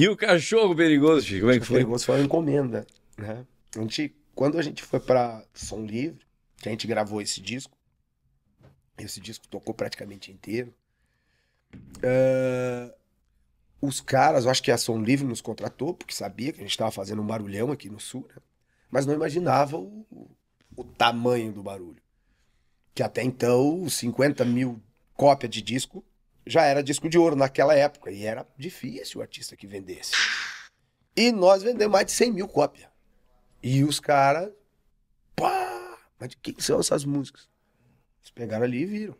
E o cachorro perigoso, Chico, como é que foi? O perigoso foi uma encomenda, né? A gente, quando a gente foi para Som Livre, que a gente gravou esse disco, esse disco tocou praticamente inteiro. Uh, os caras, eu acho que a Som Livre nos contratou, porque sabia que a gente estava fazendo um barulhão aqui no sul, né? mas não imaginava o, o tamanho do barulho. Que até então, 50 mil cópias de disco já era disco de ouro naquela época. E era difícil o artista que vendesse. E nós vendemos mais de 100 mil cópias. E os caras. Pá! Mas de quem são essas músicas? Eles pegaram ali e viram.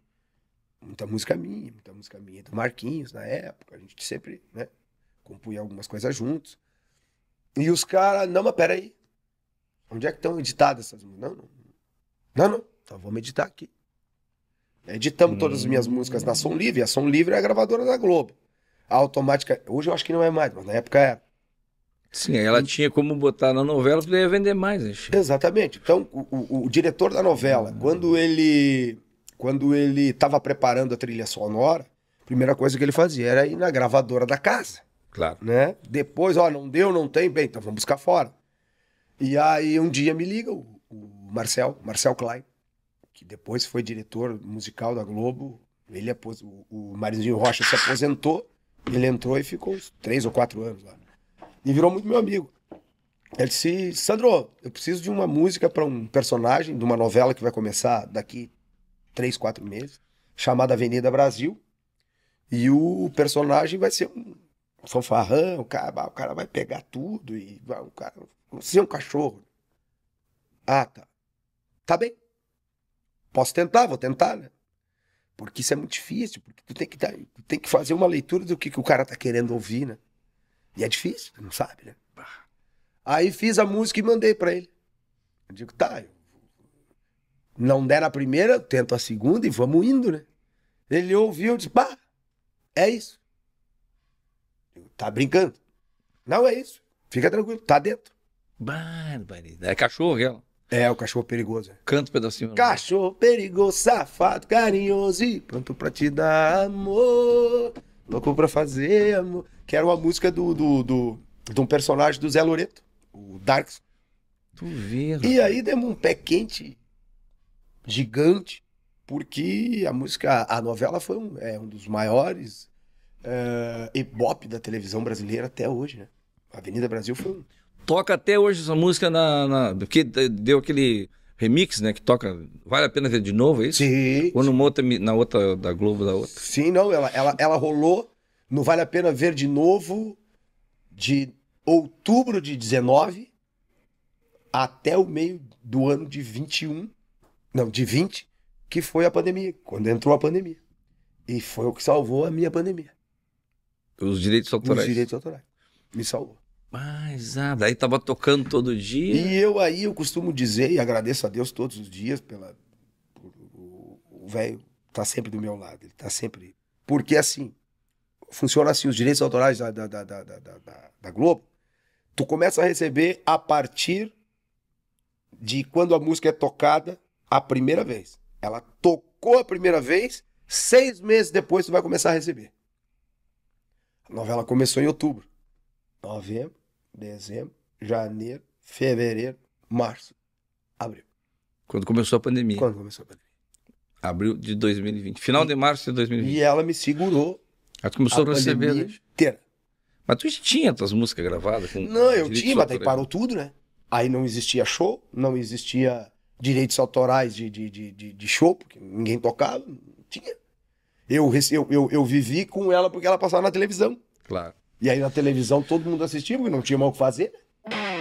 Muita música minha, muita música minha do Marquinhos na época. A gente sempre, né? Compunha algumas coisas juntos. E os caras, não, mas peraí. Onde é que estão editadas essas músicas? Não, não. Não, não. Então vamos editar aqui editamos hum. todas as minhas hum. músicas na Som Livre. A Som Livre é a gravadora da Globo. A automática, hoje eu acho que não é mais, mas na época era. Sim, ela e... tinha como botar na novela, porque ia vender mais. acho. Né, Exatamente. Então, o, o, o, diretor da novela, hum. quando ele quando ele estava preparando a trilha sonora, a primeira coisa que ele fazia era ir na gravadora da casa. Claro. Né? Depois, ó, não deu, não tem, bem, então vamos buscar fora. E aí um dia me liga o, o Marcel, Marcel Klein, que depois foi diretor musical da Globo. Ele apos... O Marizinho Rocha se aposentou, ele entrou e ficou uns três ou quatro anos lá. E virou muito meu amigo. Ele disse: Sandro, eu preciso de uma música para um personagem de uma novela que vai começar daqui três, quatro meses, chamada Avenida Brasil. E o personagem vai ser um fanfarrão, o cara, o cara vai pegar tudo e o cara, você é um cachorro. Ah, tá. Tá bem posso tentar, vou tentar, né? Porque isso é muito difícil, porque tu tem que, dar, tu tem que fazer uma leitura do que, que o cara tá querendo ouvir, né? E é difícil, tu não sabe, né? Aí fiz a música e mandei para ele. Eu digo, tá, eu... não der a primeira, tento a segunda e vamos indo, né? Ele ouviu e disse, pá, é isso. Digo, tá brincando. Não é isso. Fica tranquilo, tá dentro. Barbaridade. É cachorro, ela. É, o cachorro perigoso. É. Canta um pedacinho. Cachorro perigoso, safado, carinhoso e pronto pra te dar amor. Louco pra fazer amor. Que era uma música do, do, do, de um personagem do Zé Loreto, o Darks. Tu vê, rapaz. E aí demos um pé quente gigante, porque a música, a novela foi um, é, um dos maiores uh, é, ibope da televisão brasileira até hoje, né? A Avenida Brasil foi um. Toca até hoje essa música na. na porque deu aquele remix, né? Que toca. Vale a pena ver de novo, é isso? Sim. Ou numa outra, na outra da Globo da outra. Sim, não. Ela, ela, ela rolou. Não vale a pena ver de novo de outubro de 19 até o meio do ano de 21. Não, de 20, que foi a pandemia, quando entrou a pandemia. E foi o que salvou a minha pandemia. Os direitos autorais. Os direitos autorais. Me salvou. Mas, ah, daí tava tocando todo dia. E eu aí, eu costumo dizer, e agradeço a Deus todos os dias pela. Por, o velho tá sempre do meu lado, ele tá sempre. Porque assim, funciona assim, os direitos autorais da, da, da, da, da, da Globo, tu começa a receber a partir de quando a música é tocada a primeira vez. Ela tocou a primeira vez, seis meses depois tu vai começar a receber. A novela começou em outubro. Novembro, dezembro, janeiro, fevereiro, março, abril. Quando começou a pandemia? Quando começou a pandemia. Abril de 2020. Final e, de março de 2020. E ela me segurou. Ela começou a, a receber. Né? Inteira. Mas tu tinha tuas músicas gravadas? não, eu tinha, mas daí parou tudo, né? Aí não existia show, não existia direitos autorais de, de, de, de, show, porque ninguém tocava, não tinha. Eu, eu, eu, eu vivi com ela porque ela passava na televisão. Claro. E aí na televisão todo mundo assistia, porque não tinha mal o que fazer, né?